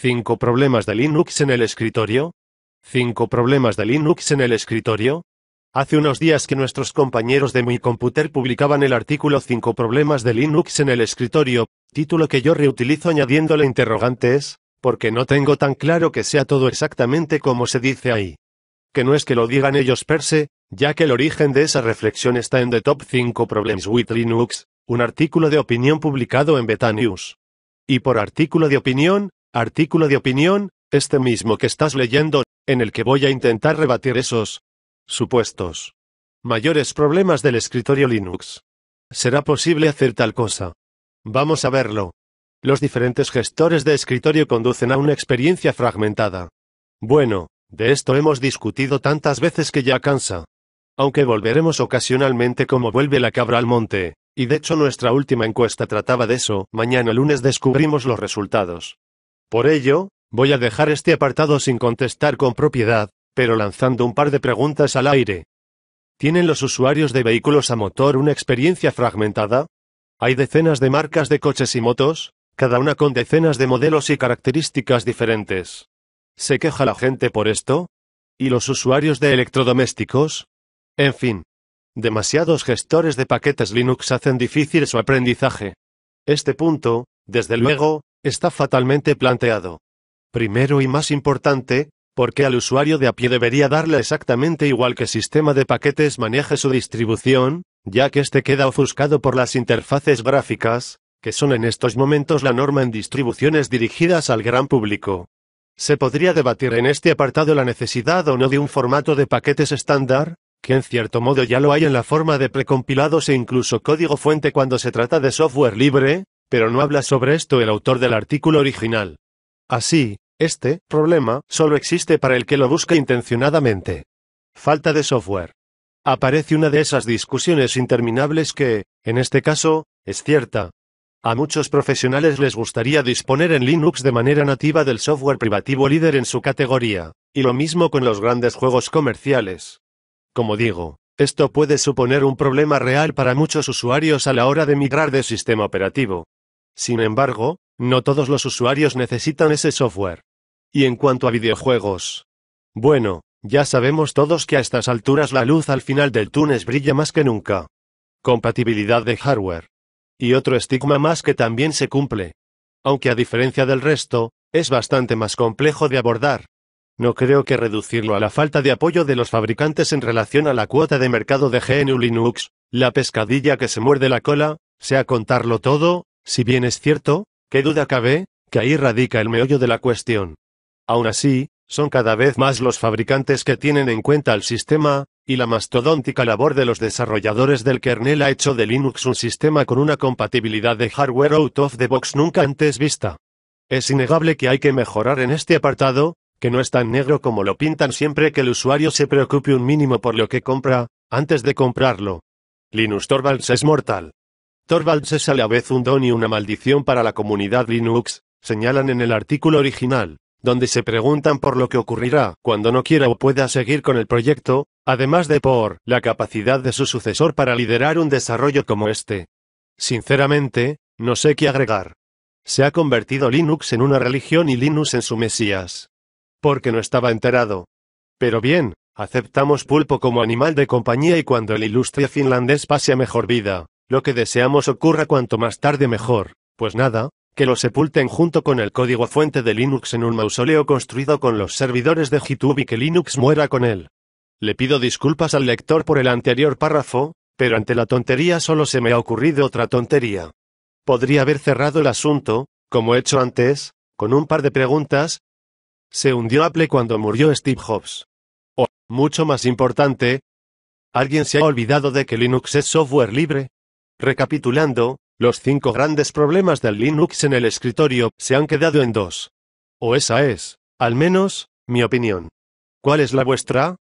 ¿Cinco problemas de Linux en el escritorio. ¿Cinco problemas de Linux en el escritorio. Hace unos días que nuestros compañeros de Mi Computer publicaban el artículo 5 problemas de Linux en el escritorio, título que yo reutilizo añadiéndole interrogantes, porque no tengo tan claro que sea todo exactamente como se dice ahí. Que no es que lo digan ellos per se, ya que el origen de esa reflexión está en The Top 5 Problems with Linux, un artículo de opinión publicado en Beta News. Y por artículo de opinión, artículo de opinión, este mismo que estás leyendo, en el que voy a intentar rebatir esos supuestos mayores problemas del escritorio Linux. ¿Será posible hacer tal cosa? Vamos a verlo. Los diferentes gestores de escritorio conducen a una experiencia fragmentada. Bueno, de esto hemos discutido tantas veces que ya cansa. Aunque volveremos ocasionalmente como vuelve la cabra al monte, y de hecho nuestra última encuesta trataba de eso, mañana lunes descubrimos los resultados. Por ello, voy a dejar este apartado sin contestar con propiedad, pero lanzando un par de preguntas al aire. ¿Tienen los usuarios de vehículos a motor una experiencia fragmentada? Hay decenas de marcas de coches y motos, cada una con decenas de modelos y características diferentes. ¿Se queja la gente por esto? ¿Y los usuarios de electrodomésticos? En fin. Demasiados gestores de paquetes Linux hacen difícil su aprendizaje. Este punto, desde luego, está fatalmente planteado. Primero y más importante, porque al usuario de a pie debería darle exactamente igual que sistema de paquetes maneje su distribución, ya que este queda ofuscado por las interfaces gráficas, que son en estos momentos la norma en distribuciones dirigidas al gran público. Se podría debatir en este apartado la necesidad o no de un formato de paquetes estándar, que en cierto modo ya lo hay en la forma de precompilados e incluso código fuente cuando se trata de software libre, pero no habla sobre esto el autor del artículo original. Así, este problema solo existe para el que lo busca intencionadamente. Falta de software. Aparece una de esas discusiones interminables que, en este caso, es cierta. A muchos profesionales les gustaría disponer en Linux de manera nativa del software privativo líder en su categoría, y lo mismo con los grandes juegos comerciales. Como digo, esto puede suponer un problema real para muchos usuarios a la hora de migrar de sistema operativo, sin embargo, no todos los usuarios necesitan ese software. Y en cuanto a videojuegos. Bueno, ya sabemos todos que a estas alturas la luz al final del túnel brilla más que nunca. Compatibilidad de hardware. Y otro estigma más que también se cumple. Aunque a diferencia del resto, es bastante más complejo de abordar. No creo que reducirlo a la falta de apoyo de los fabricantes en relación a la cuota de mercado de GNU Linux, la pescadilla que se muerde la cola, sea contarlo todo, si bien es cierto, qué duda cabe, que ahí radica el meollo de la cuestión. Aún así, son cada vez más los fabricantes que tienen en cuenta el sistema, y la mastodóntica labor de los desarrolladores del kernel ha hecho de Linux un sistema con una compatibilidad de hardware out of the box nunca antes vista. Es innegable que hay que mejorar en este apartado, que no es tan negro como lo pintan siempre que el usuario se preocupe un mínimo por lo que compra, antes de comprarlo. Linux Torvalds es mortal. Torvalds es a la vez un don y una maldición para la comunidad Linux, señalan en el artículo original, donde se preguntan por lo que ocurrirá cuando no quiera o pueda seguir con el proyecto, además de por la capacidad de su sucesor para liderar un desarrollo como este. Sinceramente, no sé qué agregar. Se ha convertido Linux en una religión y Linus en su Mesías. Porque no estaba enterado. Pero bien, aceptamos pulpo como animal de compañía y cuando el ilustre finlandés pase a mejor vida, lo que deseamos ocurra cuanto más tarde mejor, pues nada, que lo sepulten junto con el código fuente de Linux en un mausoleo construido con los servidores de GitHub y que Linux muera con él. Le pido disculpas al lector por el anterior párrafo, pero ante la tontería solo se me ha ocurrido otra tontería. Podría haber cerrado el asunto, como he hecho antes, con un par de preguntas. ¿Se hundió Apple cuando murió Steve Jobs? O, mucho más importante, ¿alguien se ha olvidado de que Linux es software libre? Recapitulando, los cinco grandes problemas del Linux en el escritorio se han quedado en dos. O esa es, al menos, mi opinión. ¿Cuál es la vuestra?